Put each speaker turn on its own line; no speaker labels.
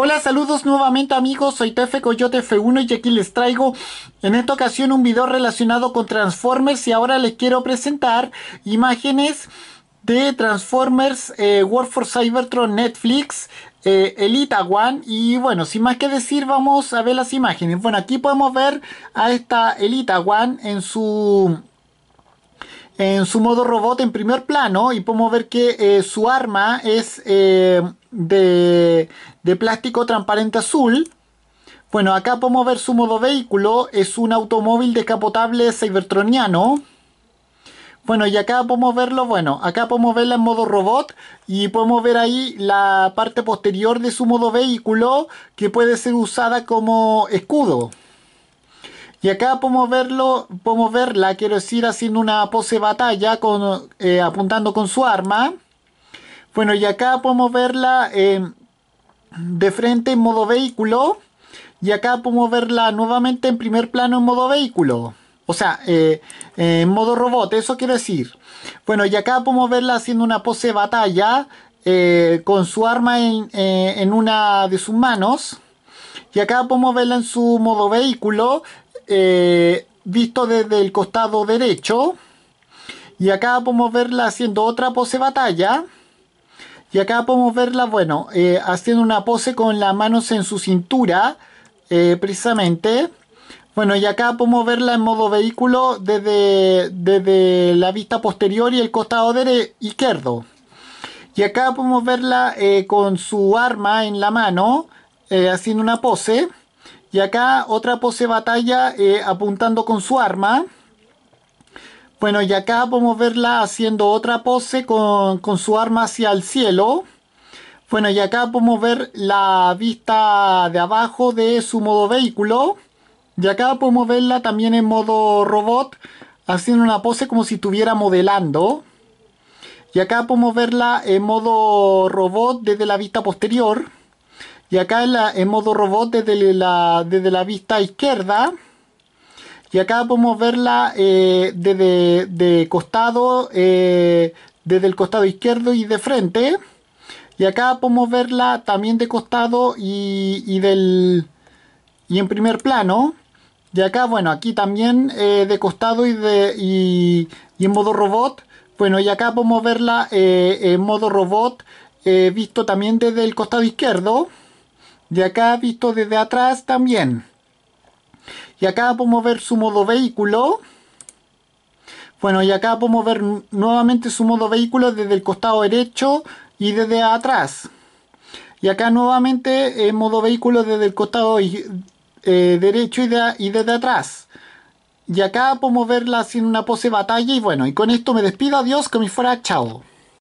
Hola, saludos nuevamente amigos, soy Tefe Coyote F1 y aquí les traigo en esta ocasión un video relacionado con Transformers y ahora les quiero presentar imágenes de Transformers eh, for Cybertron Netflix eh, Elita One y bueno, sin más que decir vamos a ver las imágenes. Bueno, aquí podemos ver a esta Elita One en su en su modo robot en primer plano y podemos ver que eh, su arma es eh, de, de, plástico transparente azul. Bueno, acá podemos ver su modo vehículo, es un automóvil descapotable cybertroniano. Bueno, y acá podemos verlo, bueno, acá podemos verla en modo robot y podemos ver ahí la parte posterior de su modo vehículo que puede ser usada como escudo. Y acá podemos verlo, podemos verla, quiero decir, haciendo una pose batalla, con, eh, apuntando con su arma. Bueno, y acá podemos verla em, de frente en modo vehículo. Y acá podemos verla nuevamente en primer plano en modo vehículo. O sea, eh, en modo robot, eso quiero decir. Bueno, y acá podemos verla haciendo una pose batalla eh, con su arma en, en una de sus manos. Y acá podemos verla en su modo vehículo eh, visto desde el costado derecho. Y acá podemos verla haciendo otra pose batalla. Y acá podemos verla, bueno, eh, haciendo una pose con las manos en su cintura, eh, precisamente. Bueno, y acá podemos verla en modo vehículo desde, desde la vista posterior y el costado izquierdo. Y acá podemos verla con su arma en la mano, haciendo una pose. Y acá otra pose batalla eh, apuntando con su arma. Bueno, y acá podemos verla haciendo otra pose con, con, su arma hacia el cielo. Bueno, y acá podemos ver la vista de abajo de su modo vehículo. Y acá podemos verla también en modo robot, haciendo una pose como si estuviera modelando. Y acá podemos verla en modo robot desde la vista posterior y acá en, modo robot desde la, desde la vista izquierda y acá podemos verla eh, desde de costado eh, desde el costado izquierdo y de frente y acá podemos verla también de costado y, del y en primer plano y acá bueno aquí también eh, de costado y de y, en modo robot bueno y acá podemos verla en modo robot visto también desde el costado izquierdo y acá visto desde atrás también. Y acá podemos ver su modo vehículo. Bueno, y acá podemos ver nuevamente su modo vehículo desde el costado derecho y desde atrás. Y acá nuevamente el eh, modo vehículo desde el costado eh, derecho y, desde atrás. Y acá podemos verla sin una pose batalla. Y bueno, y con esto me despido. Adiós, que me fuera. Chao.